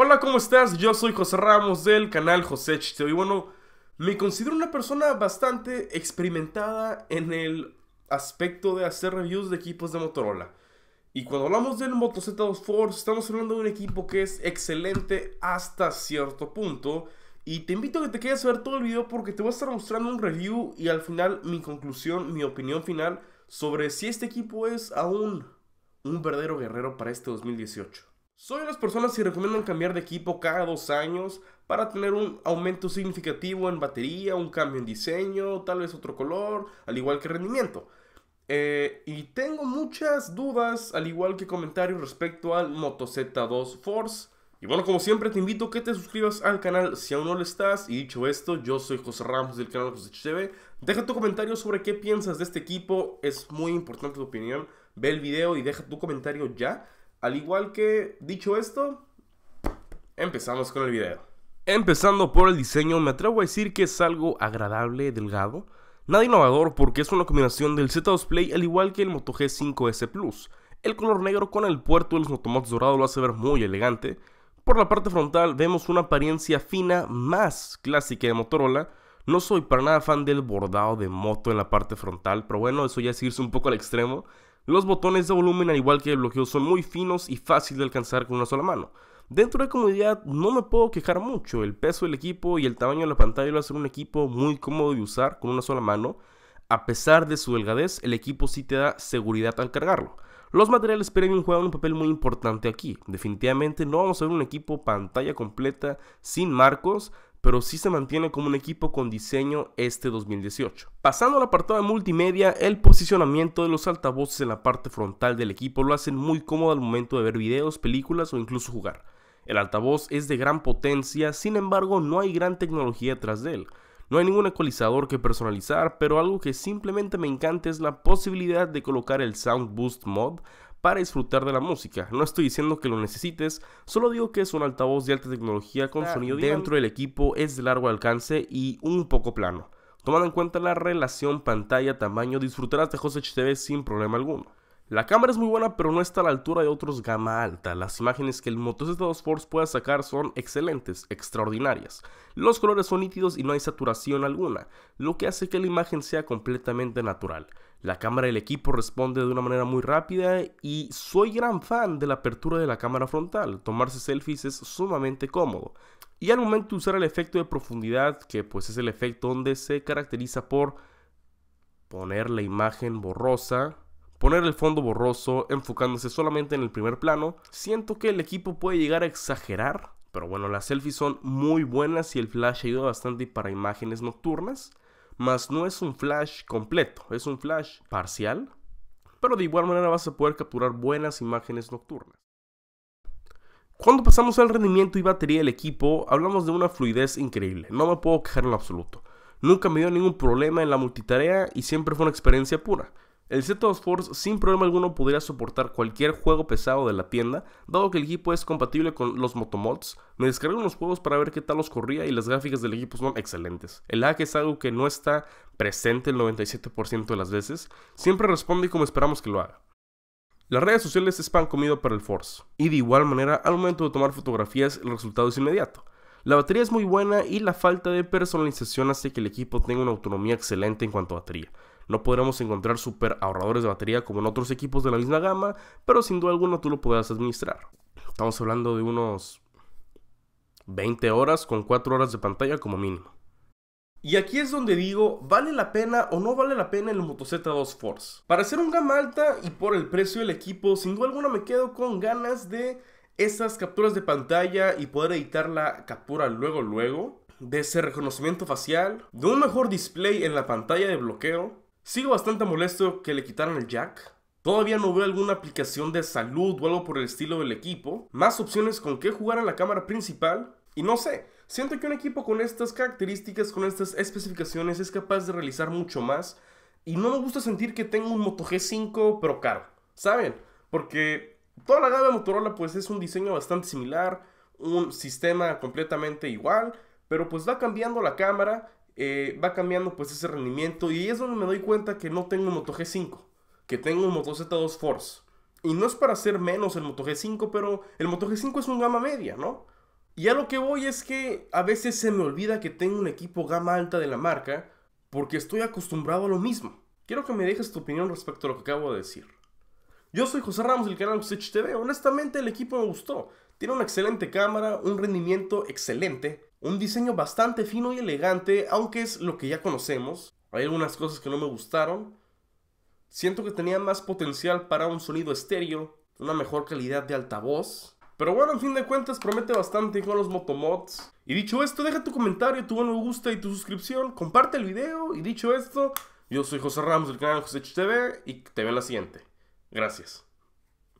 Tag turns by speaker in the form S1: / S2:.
S1: Hola, ¿cómo estás? Yo soy José Ramos del canal José y bueno, me considero una persona bastante experimentada en el aspecto de hacer reviews de equipos de Motorola. Y cuando hablamos del Moto Z2 Force, estamos hablando de un equipo que es excelente hasta cierto punto. Y te invito a que te quedes a ver todo el video porque te voy a estar mostrando un review y al final mi conclusión, mi opinión final sobre si este equipo es aún un verdadero guerrero para este 2018. Soy de las personas que recomiendan cambiar de equipo cada dos años para tener un aumento significativo en batería, un cambio en diseño, tal vez otro color, al igual que rendimiento. Eh, y tengo muchas dudas, al igual que comentarios respecto al Moto Z2 Force. Y bueno, como siempre, te invito a que te suscribas al canal si aún no lo estás. Y dicho esto, yo soy José Ramos del canal José H.T.V. Deja tu comentario sobre qué piensas de este equipo, es muy importante tu opinión. Ve el video y deja tu comentario ya. Al igual que dicho esto, empezamos con el video. Empezando por el diseño, me atrevo a decir que es algo agradable, delgado, nada innovador porque es una combinación del Z2 Play al igual que el Moto G5S Plus. El color negro con el puerto de los motomotos dorado lo hace ver muy elegante. Por la parte frontal vemos una apariencia fina más clásica de Motorola. No soy para nada fan del bordado de moto en la parte frontal, pero bueno, eso ya es irse un poco al extremo. Los botones de volumen, al igual que el bloqueo, son muy finos y fácil de alcanzar con una sola mano. Dentro de comodidad no me puedo quejar mucho, el peso del equipo y el tamaño de la pantalla lo hacen un equipo muy cómodo de usar con una sola mano. A pesar de su delgadez, el equipo sí te da seguridad al cargarlo. Los materiales premium juegan un papel muy importante aquí. Definitivamente no vamos a ver un equipo pantalla completa sin marcos, pero sí se mantiene como un equipo con diseño este 2018. Pasando al apartado de multimedia, el posicionamiento de los altavoces en la parte frontal del equipo lo hacen muy cómodo al momento de ver videos, películas o incluso jugar. El altavoz es de gran potencia, sin embargo no hay gran tecnología tras de él. No hay ningún ecualizador que personalizar, pero algo que simplemente me encanta es la posibilidad de colocar el Sound Boost Mod para disfrutar de la música. No estoy diciendo que lo necesites, solo digo que es un altavoz de alta tecnología con ah, sonido dentro del equipo, es de largo alcance y un poco plano. Tomando en cuenta la relación pantalla-tamaño, disfrutarás de Jose HTV sin problema alguno. La cámara es muy buena, pero no está a la altura de otros gama alta. Las imágenes que el Moto 2 Force pueda sacar son excelentes, extraordinarias. Los colores son nítidos y no hay saturación alguna, lo que hace que la imagen sea completamente natural. La cámara del equipo responde de una manera muy rápida y soy gran fan de la apertura de la cámara frontal. Tomarse selfies es sumamente cómodo. Y al momento de usar el efecto de profundidad, que pues es el efecto donde se caracteriza por poner la imagen borrosa, poner el fondo borroso, enfocándose solamente en el primer plano, siento que el equipo puede llegar a exagerar. Pero bueno, las selfies son muy buenas y el flash ayuda bastante para imágenes nocturnas mas no es un flash completo, es un flash parcial, pero de igual manera vas a poder capturar buenas imágenes nocturnas. Cuando pasamos al rendimiento y batería del equipo, hablamos de una fluidez increíble, no me puedo quejar en absoluto. Nunca me dio ningún problema en la multitarea y siempre fue una experiencia pura. El Z2 Force sin problema alguno podría soportar cualquier juego pesado de la tienda, dado que el equipo es compatible con los motomods. Me descargué unos juegos para ver qué tal los corría y las gráficas del equipo son excelentes. El hack es algo que no está presente el 97% de las veces, siempre responde como esperamos que lo haga. Las redes sociales es pan comido para el Force, y de igual manera al momento de tomar fotografías el resultado es inmediato. La batería es muy buena y la falta de personalización hace que el equipo tenga una autonomía excelente en cuanto a batería. No podremos encontrar super ahorradores de batería como en otros equipos de la misma gama, pero sin duda alguna tú lo podrás administrar. Estamos hablando de unos 20 horas con 4 horas de pantalla como mínimo. Y aquí es donde digo, ¿vale la pena o no vale la pena el Moto Z2 Force? Para ser un gama alta y por el precio del equipo, sin duda alguna me quedo con ganas de esas capturas de pantalla y poder editar la captura luego luego, de ese reconocimiento facial, de un mejor display en la pantalla de bloqueo, Sigo bastante molesto que le quitaran el jack. Todavía no veo alguna aplicación de salud o algo por el estilo del equipo. Más opciones con qué jugar en la cámara principal. Y no sé, siento que un equipo con estas características, con estas especificaciones, es capaz de realizar mucho más. Y no me gusta sentir que tengo un Moto G5 pero caro. ¿Saben? Porque toda la gama de Motorola pues es un diseño bastante similar, un sistema completamente igual, pero pues va cambiando la cámara eh, va cambiando pues ese rendimiento y es donde me doy cuenta que no tengo un Moto G5, que tengo un Moto Z2 Force. Y no es para hacer menos el Moto G5, pero el Moto G5 es un gama media, ¿no? Y a lo que voy es que a veces se me olvida que tengo un equipo gama alta de la marca porque estoy acostumbrado a lo mismo. Quiero que me dejes tu opinión respecto a lo que acabo de decir. Yo soy José Ramos del canal Usech TV. Honestamente, el equipo me gustó. Tiene una excelente cámara, un rendimiento excelente un diseño bastante fino y elegante, aunque es lo que ya conocemos. Hay algunas cosas que no me gustaron. Siento que tenía más potencial para un sonido estéreo, una mejor calidad de altavoz. Pero bueno, en fin de cuentas promete bastante con los motomods. Y dicho esto, deja tu comentario, tu buen me gusta y tu suscripción, comparte el video. Y dicho esto, yo soy José Ramos del canal José TV y te veo en la siguiente. Gracias.